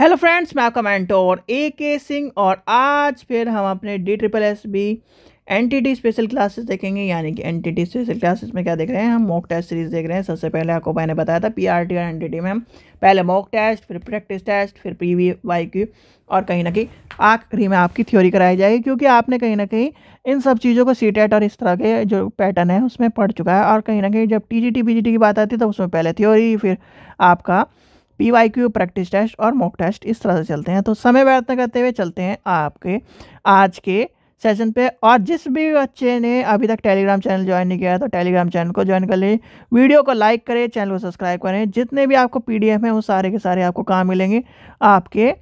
Hello friends मैं आपका और ए के सिंह और आज फिर हम अपने D triple S B N T T special classes देखेंगे यानी कि N T T special classes में क्या देख रहे हैं हम मॉक टेस्ट सीरीज़ देख रहे हैं सबसे पहले आपको मैंने बताया था पी आर टी और एन टी टी में हम पहले मॉक टेस्ट फिर प्रैक्टिस टेस्ट फिर पी वी वाई क्यू और कहीं ना कहीं आखिरी में आपकी थ्योरी कराई जाएगी क्योंकि आपने कहीं ना कहीं इन सब चीज़ों को सी टेट e और इस तरह के जो पैटर्न है उसमें पढ़ चुका है और कहीं ना कहीं जब T G T P G T की बात आती है तो उसमें पहले थ्योरी फिर आपका P Y Q practice test और मॉक टेस्ट इस तरह से चलते हैं तो समय व्यर्थ करते हुए चलते हैं आपके आज के सेशन पे और जिस भी बच्चे ने अभी तक टेलीग्राम चैनल ज्वाइन नहीं किया है तो टेलीग्राम चैनल को ज्वाइन कर लें वीडियो को लाइक करें चैनल को सब्सक्राइब करें जितने भी आपको पी हैं वो सारे के सारे आपको कहाँ मिलेंगे आपके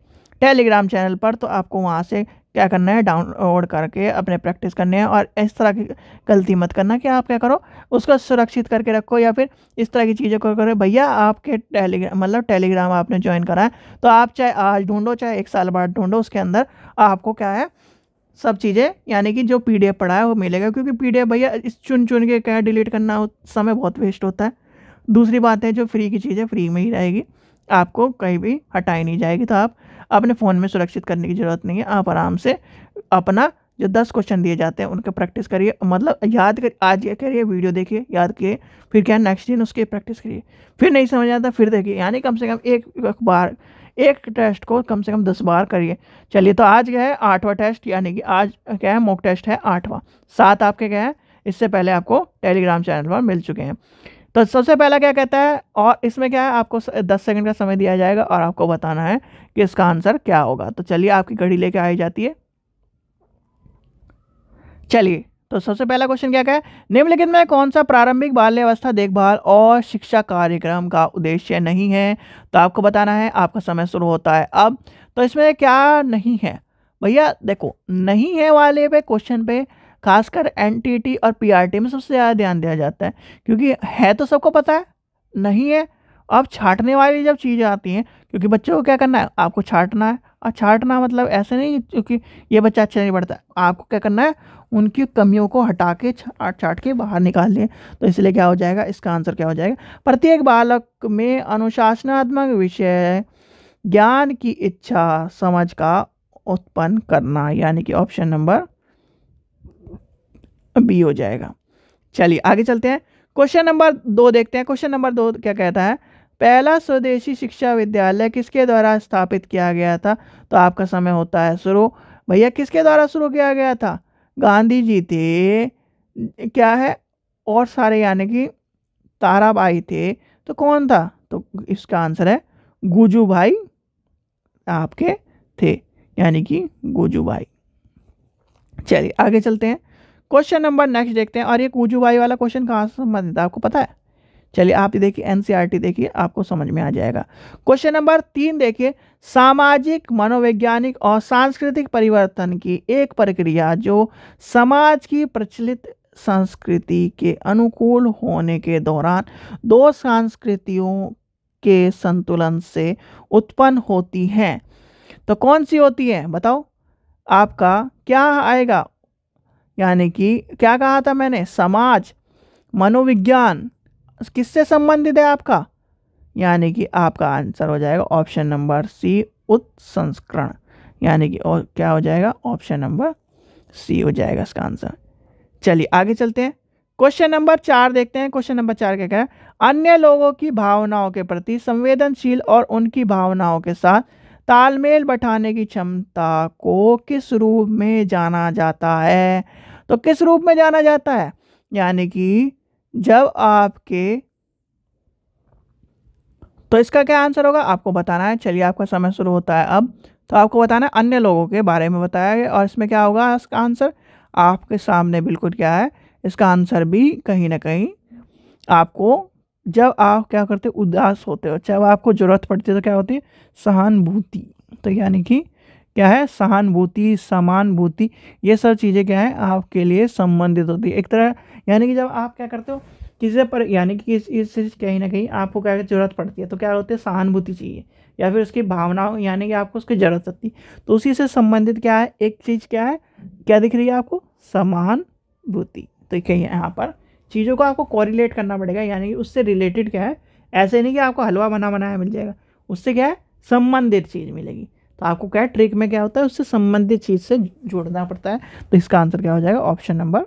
टेलीग्राम चैनल पर तो आपको वहाँ से क्या करना है डाउनलोड करके अपने प्रैक्टिस करने हैं और इस तरह की गलती मत करना कि आप क्या करो उसको सुरक्षित करके रखो या फिर इस तरह की चीज़ों को करो भैया आपके टेलीग्राम मतलब टेलीग्राम आपने ज्वाइन करा है तो आप चाहे आज ढूंढो चाहे एक साल बाद ढूंढो उसके अंदर आपको क्या है सब चीज़ें यानी कि जो पी पढ़ा है वो मिलेगा क्योंकि पी भैया इस चुन चुन के क्या डिलीट करना समय बहुत वेस्ट होता है दूसरी बात है जो फ्री की चीज़ें फ्री में ही रहेगी आपको कहीं भी हटाई नहीं जाएगी तो आप अपने फ़ोन में सुरक्षित करने की ज़रूरत नहीं है आप आराम से अपना जो दस क्वेश्चन दिए जाते हैं उनका प्रैक्टिस करिए मतलब याद कर आज ये करिए वीडियो देखिए याद किए फिर क्या नेक्स्ट दिन उसकी प्रैक्टिस करिए फिर नहीं समझ आता फिर देखिए यानी कम से कम एक बार एक टेस्ट को कम से कम दस बार करिए चलिए तो आज क्या है आठवां टेस्ट यानी कि आज क्या है मॉक टेस्ट है आठवां सात आपके क्या है इससे पहले आपको टेलीग्राम चैनल पर मिल चुके हैं तो सबसे पहला क्या कहता है और इसमें क्या है आपको दस सेकंड का समय दिया जाएगा और आपको बताना है कि इसका आंसर क्या होगा तो चलिए आपकी घड़ी लेके आई जाती है चलिए तो सबसे पहला क्वेश्चन क्या कहे निम्नलिखित में कौन सा प्रारंभिक बाल्यावस्था देखभाल और शिक्षा कार्यक्रम का उद्देश्य नहीं है तो आपको बताना है आपका समय शुरू होता है अब तो इसमें क्या नहीं है भैया देखो नहीं है वाले पे क्वेश्चन पे खासकर एनटीटी और पीआरटी में सबसे ज़्यादा ध्यान दिया जाता है क्योंकि है तो सबको पता है नहीं है अब छाटने वाली जब चीज़ें आती हैं क्योंकि बच्चों को क्या करना है आपको छाटना है और छाटना मतलब ऐसे नहीं क्योंकि ये बच्चा अच्छा नहीं पढ़ता आपको क्या करना है उनकी कमियों को हटा के छाट छाट के बाहर निकाल लें तो इसलिए क्या हो जाएगा इसका आंसर क्या हो जाएगा प्रत्येक बालक में अनुशासनात्मक विषय ज्ञान की इच्छा समझ का उत्पन्न करना यानी कि ऑप्शन नंबर बी हो जाएगा चलिए आगे चलते हैं क्वेश्चन नंबर दो देखते हैं क्वेश्चन नंबर दो क्या कहता है पहला स्वदेशी शिक्षा विद्यालय किसके द्वारा स्थापित किया गया था तो आपका समय होता है शुरू भैया किसके द्वारा शुरू किया गया था गांधी जी थे क्या है और सारे यानी कि ताराबाई थे तो कौन था तो इसका आंसर है गुजू भाई आपके थे यानी कि गुजू भाई चलिए आगे चलते हैं क्वेश्चन नंबर नेक्स्ट देखते हैं और ये कूजूबाई वाला क्वेश्चन कहाँ से संबंधित है आपको पता है चलिए आप ये देखिए एनसीईआरटी e देखिए आपको समझ में आ जाएगा क्वेश्चन नंबर तीन देखिए सामाजिक मनोवैज्ञानिक और सांस्कृतिक परिवर्तन की एक प्रक्रिया जो समाज की प्रचलित संस्कृति के अनुकूल होने के दौरान दो संस्कृतियों के संतुलन से उत्पन्न होती हैं तो कौन सी होती है बताओ आपका क्या आएगा यानी कि क्या कहा था मैंने समाज मनोविज्ञान किससे संबंधित है आपका यानी कि आपका आंसर हो जाएगा ऑप्शन नंबर सी उत्संस्करण यानी कि और क्या हो जाएगा ऑप्शन नंबर सी हो जाएगा इसका आंसर चलिए आगे चलते हैं क्वेश्चन नंबर चार देखते हैं क्वेश्चन नंबर चार क्या कह है अन्य लोगों की भावनाओं के प्रति संवेदनशील और उनकी भावनाओं के साथ तालमेल बैठाने की क्षमता को किस रूप में जाना जाता है तो किस रूप में जाना जाता है यानी कि जब आपके तो इसका क्या आंसर होगा आपको बताना है चलिए आपका समय शुरू होता है अब तो आपको बताना है अन्य लोगों के बारे में बताया गया और इसमें क्या होगा इसका आंसर आपके सामने बिल्कुल क्या है इसका आंसर भी कहीं ना कहीं आपको जब आप क्या करते उदास होते हो जब आपको ज़रूरत पड़ती है तो क्या होती है सहानुभूति तो यानी कि क्या है सहानुभूति समानुभूति ये सब चीज़ें क्या है आपके लिए संबंधित होती है एक तरह यानी कि जब आप क्या करते हो किसी पर यानी कि इस चीज़ कहीं ना कहीं आपको क्या जरूरत पड़ती है तो क्या होती है सहानुभूति चाहिए या फिर उसकी भावनाओं यानी कि आपको उसकी ज़रूरत पड़ती है तो उसी से संबंधित क्या है एक चीज़ क्या है क्या दिख रही है आपको समानुभूति तो कहीं यहाँ पर चीज़ों को आपको कॉरिलेट करना पड़ेगा यानी कि उससे रिलेटेड क्या है ऐसे नहीं कि आपको हलवा बना बनाया मिल जाएगा उससे क्या है संबंधित चीज़ मिलेगी तो आपको क्या ट्रिक में क्या होता है उससे संबंधित चीज़ से जोड़ना पड़ता है तो इसका आंसर क्या हो जाएगा ऑप्शन नंबर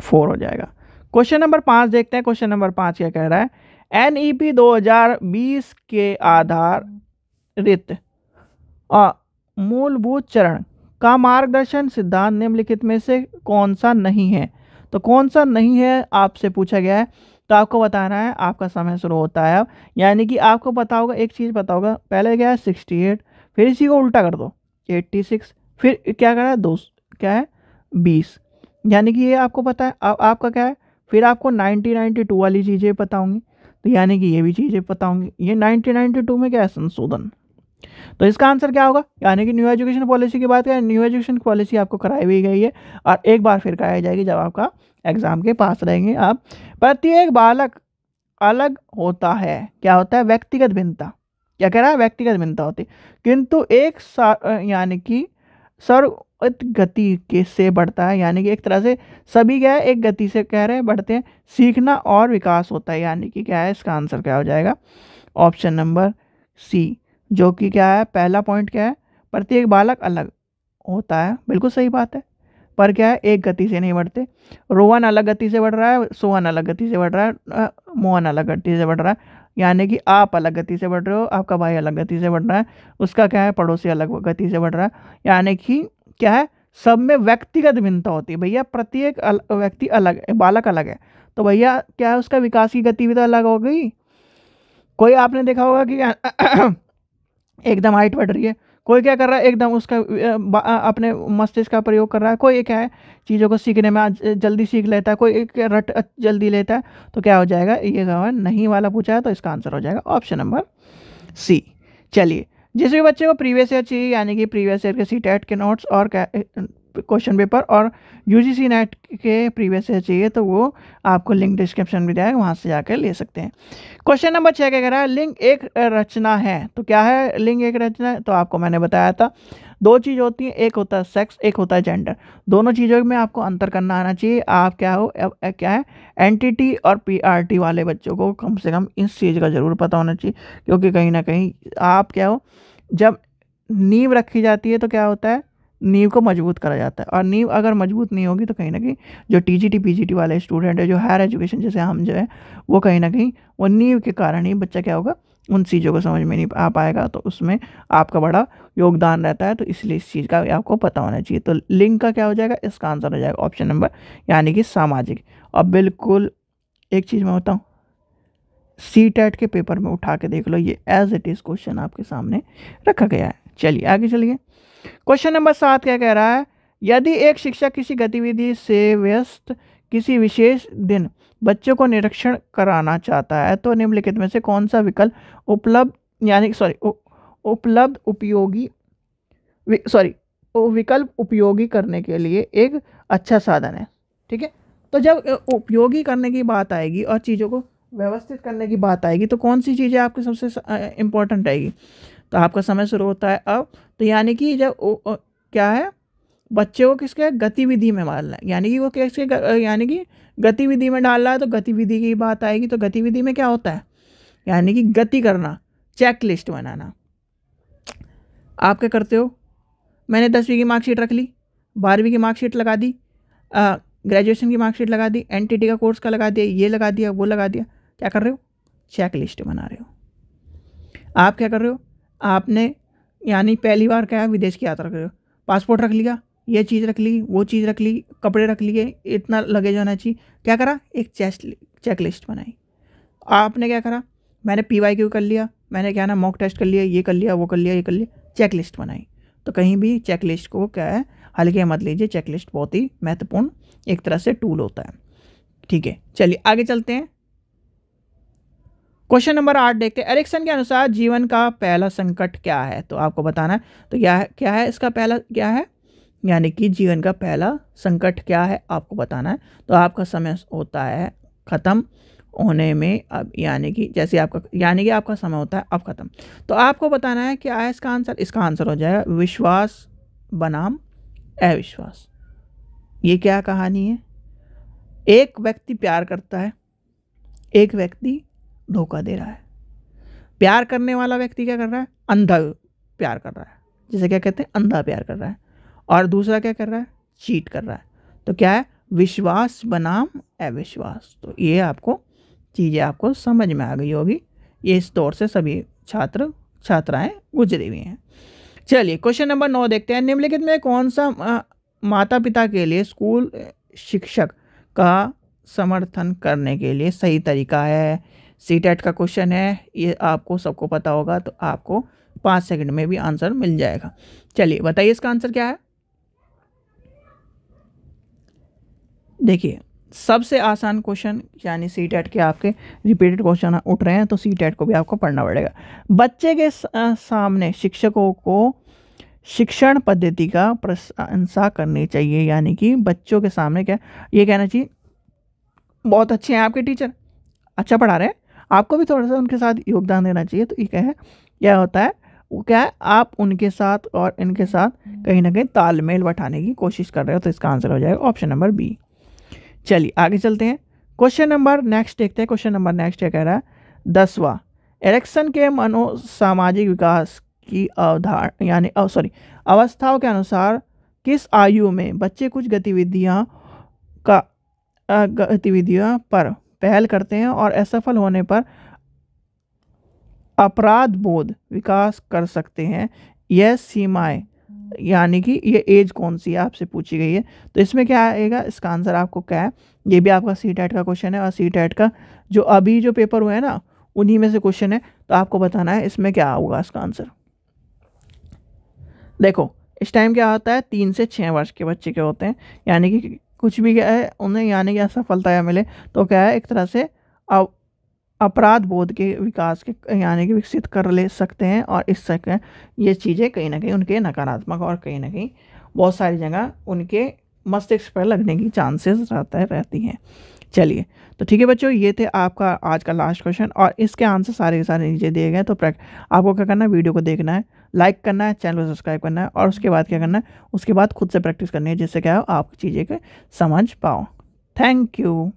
फोर हो जाएगा क्वेश्चन नंबर पांच देखते हैं क्वेश्चन नंबर पांच क्या कह रहा है एन ई पी दो हजार बीस के रित मूलभूत चरण का मार्गदर्शन सिद्धांत निम्नलिखित में से कौन सा नहीं है तो कौन सा नहीं है आपसे पूछा गया है तो आपको बताना है आपका समय शुरू होता है अब यानी कि आपको पता होगा एक चीज़ पता होगा पहले क्या है सिक्सटी एट फिर इसी को उल्टा कर दो एट्टी सिक्स फिर क्या करा दो क्या है बीस यानी कि ये आपको पता है अब आपका क्या है फिर आपको नाइनटीन नाइन्टी टू वाली चीज़ें पता होंगी तो यानी कि ये भी चीज़ें पता होंगी ये नाइनटीन नाइन्टी टू में क्या है संशोधन तो इसका आंसर क्या होगा यानी कि न्यू एजुकेशन पॉलिसी की बात करें न्यू एजुकेशन पॉलिसी आपको कराई भी गई है और एक बार फिर कराई जाएगी जब आपका एग्ज़ाम के पास रहेंगे आप प्रत्येक बालक अलग होता है क्या होता है व्यक्तिगत भिन्नता क्या कह रहा है व्यक्तिगत भिन्नता होती किंतु एक यानी कि सर्वत गति के से बढ़ता है यानी कि एक तरह से सभी क्या है एक गति से कह रहे हैं बढ़ते हैं सीखना और विकास होता है यानी कि क्या है इसका आंसर क्या हो जाएगा ऑप्शन नंबर सी जो कि क्या है पहला पॉइंट क्या है प्रत्येक बालक अलग होता है बिल्कुल सही बात है पर क्या है एक गति से नहीं बढ़ते रोहन अलग गति से बढ़ रहा है सोहन अलग गति से बढ़ रहा है मोहन अलग गति से बढ़ रहा है यानी कि आप अलग गति से बढ़ रहे हो आपका भाई अलग गति से बढ़ रहा है उसका क्या है पड़ोसी अलग गति से बढ़ रहा है यानी कि क्या है सब में व्यक्तिगत भिन्नता होती है भैया प्रत्येक व्यक्ति अलग है बालक अलग है तो भैया क्या है उसका विकास की गतिविधि अलग हो गई कोई आपने देखा होगा कि एकदम हाइट बढ़ रही है कोई क्या कर रहा है एकदम उसका अपने मस्तिष्क का प्रयोग कर रहा है कोई क्या है चीज़ों को सीखने में जल्दी सीख लेता है कोई एक रट जल्दी लेता है तो क्या हो जाएगा ये गवाह नहीं वाला पूछा है तो इसका आंसर हो जाएगा ऑप्शन नंबर सी चलिए जिस भी बच्चे को प्रीवियस ईयर चाहिए यानी कि प्रीवियस ईयर के सी टेट के नोट्स और क्वेश्चन पेपर और यू जी सी नेट के प्रीवियस ईयर चाहिए तो वो आपको लिंक डिस्क्रिप्शन में जाएगा वहाँ से जाकर ले सकते हैं क्वेश्चन नंबर छः क्या कह रहा है लिंग एक रचना है तो क्या है लिंग एक रचना तो आपको मैंने बताया था दो चीज़ होती हैं एक होता है सेक्स एक होता है जेंडर दोनों चीज़ों में आपको अंतर करना आना चाहिए आप क्या हो क्या है एंटिटी और पीआरटी वाले बच्चों को कम से कम इस चीज़ का ज़रूर पता होना चाहिए क्योंकि कहीं ना कहीं आप क्या हो जब नींव रखी जाती है तो क्या होता है नींव को मजबूत करा जाता है और नींव अगर मजबूत नहीं होगी तो कहीं ना कहीं जो T G T P G T वाले स्टूडेंट है जो हायर एजुकेशन जैसे हम जो है वो कहीं ना कहीं वो नींव के कारण ही बच्चा क्या होगा उन चीज़ों को समझ में नहीं आ पाएगा तो उसमें आपका बड़ा योगदान रहता है तो इसलिए इस चीज़ का आपको पता होना चाहिए तो लिंक का क्या हो जाएगा इसका आंसर हो जाएगा ऑप्शन नंबर यानी कि सामाजिक और बिल्कुल एक चीज़ मैं बताऊँ सी टेट e के पेपर में उठा के देख लो ये एज इट इज़ क्वेश्चन आपके सामने रखा गया है चलिए आगे चलिए क्वेश्चन नंबर सात क्या कह रहा है यदि एक शिक्षक किसी गतिविधि से व्यस्त किसी विशेष दिन बच्चों को निरीक्षण कराना चाहता है तो निम्नलिखित में से कौन सा विकल्प उपलब्ध यानी सॉरी उपलब्ध उपयोगी सॉरी विकल्प उपयोगी करने के लिए एक अच्छा साधन है ठीक है तो जब उपयोगी करने की बात आएगी और चीज़ों को व्यवस्थित करने की बात आएगी तो कौन सी चीज़ें आपकी सबसे इम्पोर्टेंट आएगी तो आपका समय शुरू होता है अब तो यानी कि जब ओ, क्या है बच्चे को किसके गतिविधि में डालना है यानी कि वो किसके यानी कि गतिविधि में डालना है तो गतिविधि की बात आएगी तो गतिविधि में क्या होता है यानी कि गति करना चेक लिस्ट बनाना आप क्या करते हो मैंने दसवीं की मार्कशीट रख ली बारहवीं की मार्कशीट लगा दी ग्रेजुएशन की मार्कशीट लगा दी एन का कोर्स का लगा दिया ये लगा दिया वो लगा दिया क्या कर रहे हो चेक लिस्ट बना रहे हो आप क्या कर रहे हो आपने यानी पहली बार क्या विदेश की यात्रा करो पासपोर्ट रख लिया ये चीज़ रख ली वो चीज़ रख ली कपड़े रख लिए इतना लगेज होना चाहिए क्या करा एक चेस्ट चेक लिस्ट बनाई आपने क्या करा मैंने पी वाई क्यू कर लिया मैंने क्या ना मॉक टेस्ट कर लिया ये कर लिया वो कर लिया ये कर लिया चेक लिस्ट बनाई तो कहीं भी चेक लिस्ट को क्या है हल्के मत लीजिए चेक लिस्ट बहुत ही महत्वपूर्ण एक तरह से टूल होता है ठीक है चलिए आगे चलते हैं क्वेश्चन नंबर आठ देखते हैं एरिक्सन के अनुसार जीवन का पहला संकट क्या है तो आपको बताना है तो क्या है क्या है इसका पहला क्या है यानी कि जीवन का पहला संकट क्या है आपको बताना है तो आपका समय होता है ख़त्म होने में अब यानी कि जैसे आपका यानी कि आपका समय होता है अब ख़त्म तो आपको बताना है क्या है इसका आंसर इसका आंसर हो जाएगा विश्वास बनाम अविश्वास ये क्या कहानी है एक व्यक्ति प्यार करता है एक व्यक्ति धोखा दे रहा है प्यार करने वाला व्यक्ति क्या कर रहा है अंधा प्यार कर रहा है जिसे क्या कहते हैं अंधा प्यार कर रहा है और दूसरा क्या कर रहा है चीट कर रहा है तो क्या है विश्वास बनाम अविश्वास तो ये आपको चीज़ें आपको समझ में आ गई होगी ये इस दौर से सभी छात्र छात्राएं गुजरी हुई हैं चलिए क्वेश्चन नंबर नौ देखते हैं निम्नलिखित में कौन सा आ, माता पिता के लिए स्कूल शिक्षक का समर्थन करने के लिए सही तरीका है सी टेट का क्वेश्चन है ये आपको सबको पता होगा तो आपको पाँच सेकंड में भी आंसर मिल जाएगा चलिए बताइए इसका आंसर क्या है देखिए सबसे आसान क्वेश्चन यानी सी टेट के आपके रिपीटेड क्वेश्चन उठ रहे हैं तो सी टेट को भी आपको पढ़ना पड़ेगा बच्चे के सामने शिक्षकों को शिक्षण पद्धति का प्रशंसा करनी चाहिए यानी कि बच्चों के सामने क्या ये कहना चाहिए बहुत अच्छे हैं आपके टीचर अच्छा पढ़ा रहे हैं आपको भी थोड़ा सा उनके साथ योगदान देना चाहिए तो ये है क्या होता है वो क्या है आप उनके साथ और इनके साथ हम्म। कहीं ना कहीं तालमेल बैठाने की कोशिश कर रहे हो तो इसका आंसर हो जाएगा ऑप्शन नंबर बी चलिए आगे चलते हैं क्वेश्चन नंबर नेक्स्ट देखते हैं क्वेश्चन नंबर नेक्स्ट क्या कह रहा है दसवा इलेक्शन के मनो सामाजिक विकास की अवधार यानी सॉरी अवस्थाओं के अनुसार किस आयु में बच्चे कुछ गतिविधियाँ का गतिविधियों पर पहल करते हैं और असफल होने पर अपराध बोध विकास कर सकते हैं यह सीमाएं यानी कि ये एज कौन सी है आपसे पूछी गई है तो इसमें क्या आएगा इसका आंसर आपको क्या है ये भी आपका सी टेट e का क्वेश्चन है और सी टेट e का जो अभी जो पेपर हुआ है ना उन्हीं में से क्वेश्चन है तो आपको बताना है इसमें क्या होगा इसका आंसर देखो इस टाइम क्या होता है तीन से छः वर्ष के बच्चे के होते हैं यानी कि कुछ भी क्या है उन्हें यानी कि असफलता मिले तो क्या है एक तरह से अपराध बोध के विकास के यानी कि विकसित कर ले सकते हैं और इससे ये चीज़ें कहीं ना कहीं उनके नकारात्मक और कहीं ना कहीं बहुत सारी जगह उनके मस्तिष्क पर लगने की चांसेस रहता है रहती हैं चलिए तो ठीक है बच्चों ये थे आपका आज का लास्ट क्वेश्चन और इसके आंसर सारे के सारे नीचे दिए गए तो आपको क्या करना है वीडियो को देखना है लाइक करना है चैनल को सब्सक्राइब करना है और उसके बाद क्या करना है उसके बाद खुद से प्रैक्टिस करनी है जिससे क्या हो आप चीज़ें के समझ पाओ थैंक यू